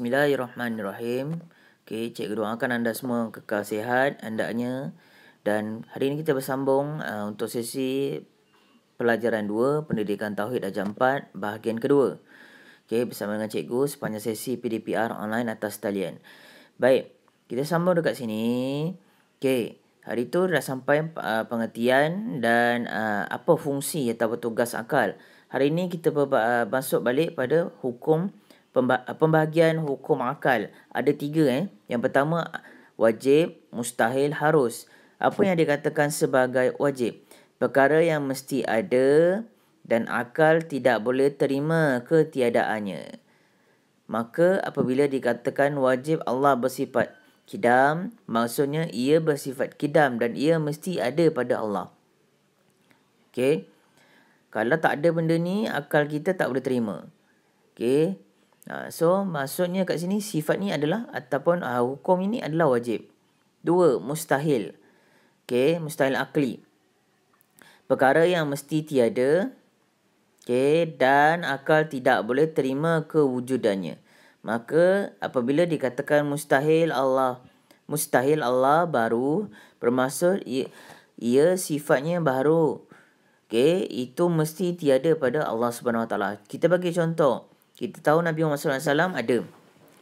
Bismillahirrahmanirrahim. Okey, cikgu doakan anda semua kekal sihat hendaknya dan hari ini kita bersambung uh, untuk sesi pelajaran 2 pendidikan tauhid ajar 4 bahagian kedua. Okey, bersama dengan cikgu sepanjang sesi PDPR online atas talian. Baik, kita sambung dekat sini. Okey, hari tu dah sampai uh, pengertian dan uh, apa fungsi atau tugas akal. Hari ini kita berba- uh, masuk balik pada hukum Ah, pembahagian hukum akal ada tiga eh yang pertama wajib mustahil harus apa yang dikatakan sebagai wajib perkara yang mesti ada dan akal tidak boleh terima ketiadaannya maka apabila dikatakan wajib Allah bersifat kidam maksudnya ia bersifat kidam dan ia mesti ada pada Allah okey kalau tak ada benda ni akal kita tak boleh terima okey Ha, so maksudnya kat sini sifat ni adalah ataupun uh, hukum ini adalah wajib. Dua, mustahil. okay mustahil akli. Perkara yang mesti tiada okay dan akal tidak boleh terima kewujudannya. Maka apabila dikatakan mustahil Allah, mustahil Allah baru bermaksud ia, ia sifatnya baru. okay itu mesti tiada pada Allah Subhanahu Wa Kita bagi contoh kita tahu Nabi Muhammad SAW ada.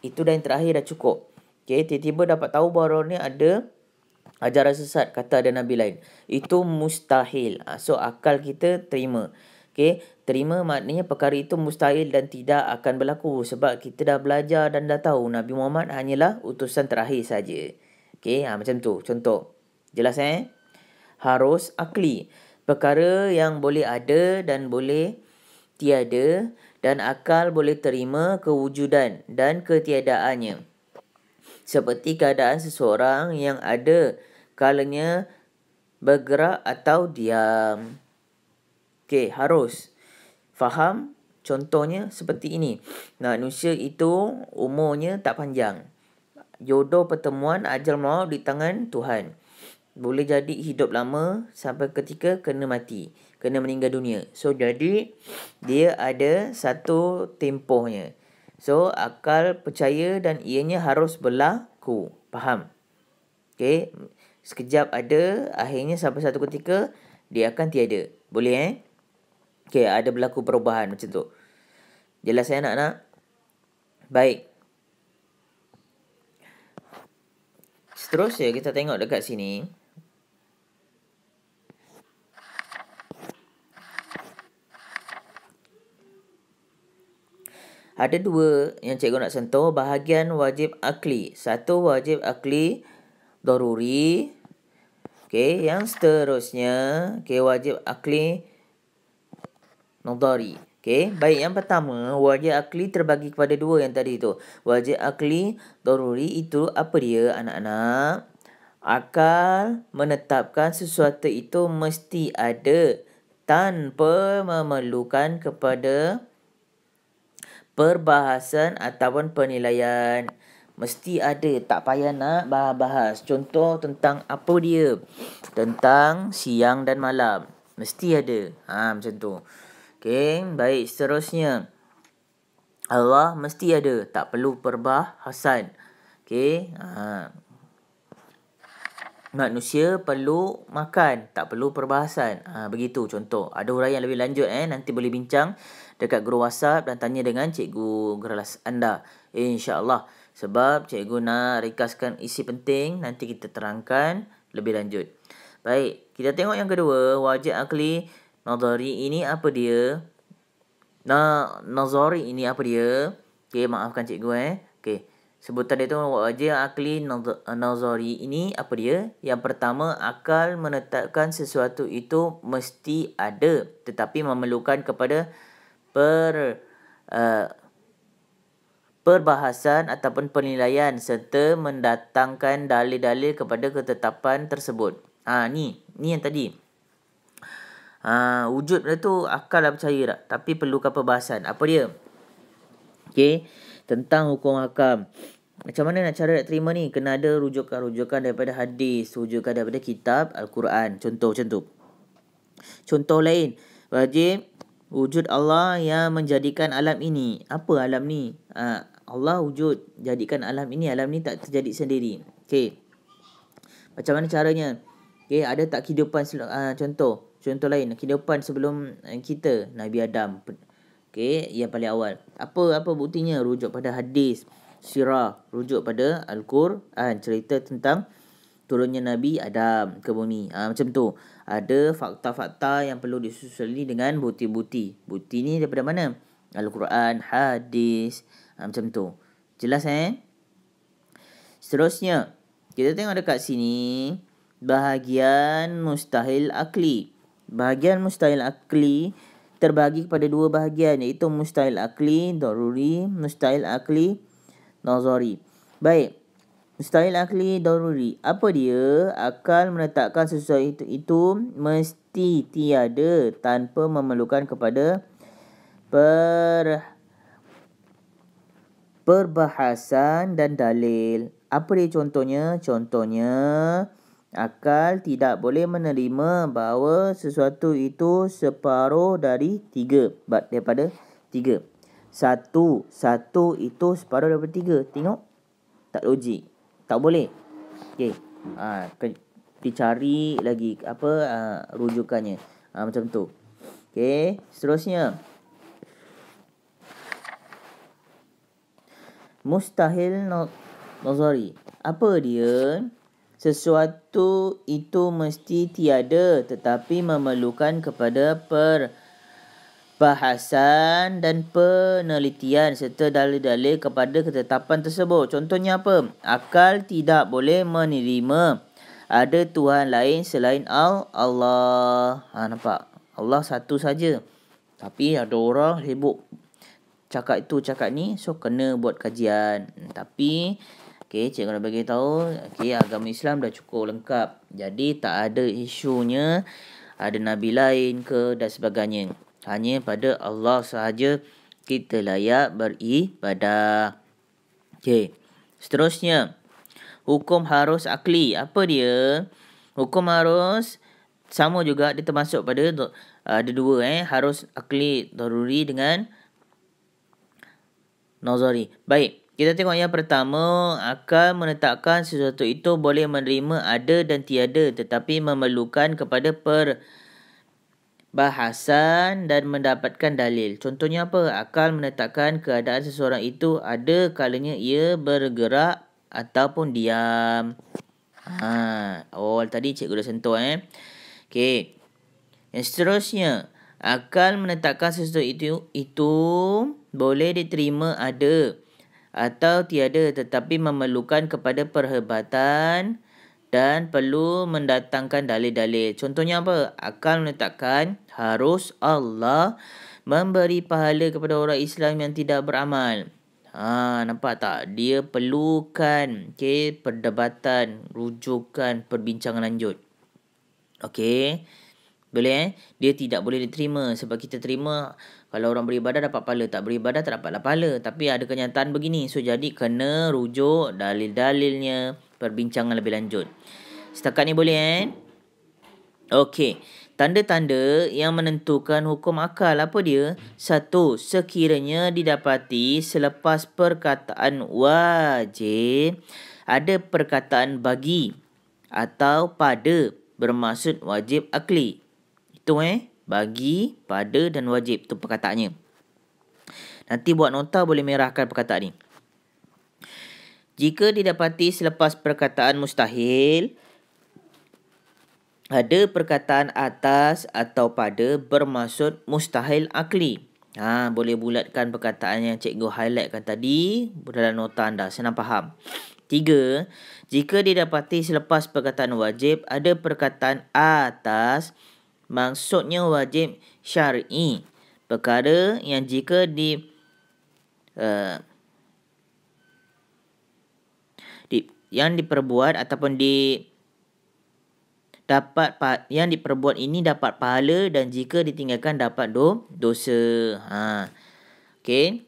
Itu dah yang terakhir dah cukup. Okay, tiba-tiba dapat tahu bahawa orang ni ada ajaran sesat, kata ada Nabi lain. Itu mustahil. Ah, so, akal kita terima. Okay, terima maknanya perkara itu mustahil dan tidak akan berlaku sebab kita dah belajar dan dah tahu Nabi Muhammad hanyalah utusan terakhir saja. Okay, ha, ah, macam tu. Contoh. Jelas eh? Harus akli. Perkara yang boleh ada dan boleh tiada dan akal boleh terima kewujudan dan ketiadaannya. Seperti keadaan seseorang yang ada kalanya bergerak atau diam. Okey, harus faham contohnya seperti ini. Manusia itu umurnya tak panjang. Jodoh pertemuan ajal maut di tangan Tuhan. Boleh jadi hidup lama sampai ketika kena mati kena meninggal dunia. So jadi dia ada satu tempohnya. So akal percaya dan ianya harus berlaku. Faham? Okey, sekejap ada, akhirnya sampai satu ketika dia akan tiada. Boleh eh? Okey, ada berlaku perubahan macam tu. Jelas saya nak nak. Baik. ya kita tengok dekat sini. Ada dua yang cikgu nak sentuh. Bahagian wajib akli. Satu wajib akli doruri. okay? yang seterusnya okay, wajib akli nadari. okay? baik yang pertama wajib akli terbagi kepada dua yang tadi tu. Wajib akli doruri itu apa dia anak-anak? Akal menetapkan sesuatu itu mesti ada tanpa memerlukan kepada perbahasan ataupun penilaian mesti ada tak payah nak bahas-bahas contoh tentang apa dia tentang siang dan malam mesti ada ha macam tu okey baik seterusnya Allah mesti ada tak perlu perbahasan okay ha manusia perlu makan tak perlu perbahasan ha begitu contoh ada huraian lebih lanjut eh nanti boleh bincang dekat grup WhatsApp dan tanya dengan cikgu kelas anda. InsyaAllah. Sebab cikgu nak rekaskan isi penting. Nanti kita terangkan lebih lanjut. Baik. Kita tengok yang kedua. Wajib akli nazari ini apa dia? Na nazari ini apa dia? Okey, maafkan cikgu eh. Okey. Sebutan dia tu wajib akli nazari ini apa dia? Yang pertama, akal menetapkan sesuatu itu mesti ada tetapi memerlukan kepada per uh, perbahasan ataupun penilaian serta mendatangkan dalil-dalil kepada ketetapan tersebut. Ha ni, ni yang tadi. Ha wujud benda tu akal lah percaya tak? tapi perlukan perbahasan. Apa dia? Okey, tentang hukum hakam. Macam mana nak cara nak terima ni? Kena ada rujukan-rujukan daripada hadis, rujukan daripada kitab Al-Quran. Contoh contoh Contoh lain. Wajib wujud Allah yang menjadikan alam ini. Apa alam ni? Uh, Allah wujud jadikan alam ini. Alam ni tak terjadi sendiri. okay Macam mana caranya? okay ada tak kehidupan uh, contoh? Contoh lain kehidupan sebelum eh, kita Nabi Adam. okay yang paling awal. Apa apa buktinya? Rujuk pada hadis, sirah, rujuk pada Al-Quran, cerita tentang turunnya Nabi Adam ke bumi. Ha, macam tu. Ada fakta-fakta yang perlu disusuli dengan bukti-bukti. Bukti ni daripada mana? Al-Quran, hadis, ha, macam tu. Jelas eh? Seterusnya, kita tengok dekat sini bahagian mustahil akli. Bahagian mustahil akli terbagi kepada dua bahagian iaitu mustahil akli daruri, mustahil akli nazari. Baik, Mustahil akli daruri. Apa dia? Akal menetapkan sesuatu itu, itu mesti tiada tanpa memerlukan kepada per perbahasan dan dalil. Apa dia contohnya? Contohnya, akal tidak boleh menerima bahawa sesuatu itu separuh dari tiga. Daripada tiga. Satu. Satu itu separuh daripada tiga. Tengok? Tak logik tak boleh okey ha ke, cari lagi apa ha, rujukannya ha, macam tu okey seterusnya mustahil nazari apa dia sesuatu itu mesti tiada tetapi memerlukan kepada per bahasan dan penelitian serta dalil-dalil kepada ketetapan tersebut. Contohnya apa? Akal tidak boleh menerima ada Tuhan lain selain Al Allah. Ha, nampak? Allah satu saja. Tapi ada orang sibuk cakap itu cakap ni so kena buat kajian. Tapi okay cik nak bagi tahu, okey agama Islam dah cukup lengkap. Jadi tak ada isunya ada nabi lain ke dan sebagainya hanya pada Allah sahaja kita layak beribadah. Okey. Seterusnya, hukum harus akli. Apa dia? Hukum harus sama juga dia termasuk pada ada dua eh harus akli daruri dengan nazari. Baik, kita tengok yang pertama, akan menetapkan sesuatu itu boleh menerima ada dan tiada tetapi memerlukan kepada per bahasan dan mendapatkan dalil. Contohnya apa? Akal menetapkan keadaan seseorang itu ada kalanya ia bergerak ataupun diam. Ha, oh tadi cikgu dah sentuh eh. Okey. Yang seterusnya, akal menetapkan sesuatu itu itu boleh diterima ada atau tiada tetapi memerlukan kepada perhebatan dan perlu mendatangkan dalil-dalil. Contohnya apa? Akan menetapkan harus Allah memberi pahala kepada orang Islam yang tidak beramal. Ha, nampak tak? Dia perlukan okay, perdebatan, rujukan, perbincangan lanjut. Okey? Boleh eh? Dia tidak boleh diterima sebab kita terima kalau orang beribadah dapat pahala, tak beribadah tak dapatlah pahala. Tapi ada kenyataan begini. So, jadi kena rujuk dalil-dalilnya perbincangan lebih lanjut. Setakat ni boleh eh? Okey. Tanda-tanda yang menentukan hukum akal apa dia? Satu, sekiranya didapati selepas perkataan wajib ada perkataan bagi atau pada bermaksud wajib akli. Itu eh, bagi, pada dan wajib tu perkataannya. Nanti buat nota boleh merahkan perkataan ni. Jika didapati selepas perkataan mustahil, ada perkataan atas atau pada bermaksud mustahil akli. Ha, boleh bulatkan perkataan yang cikgu highlightkan tadi dalam nota anda. Senang faham. Tiga, jika didapati selepas perkataan wajib, ada perkataan atas maksudnya wajib syari. Perkara yang jika di... Uh, di, yang diperbuat ataupun di dapat yang diperbuat ini dapat pahala dan jika ditinggalkan dapat do, dosa. Ha. Okey.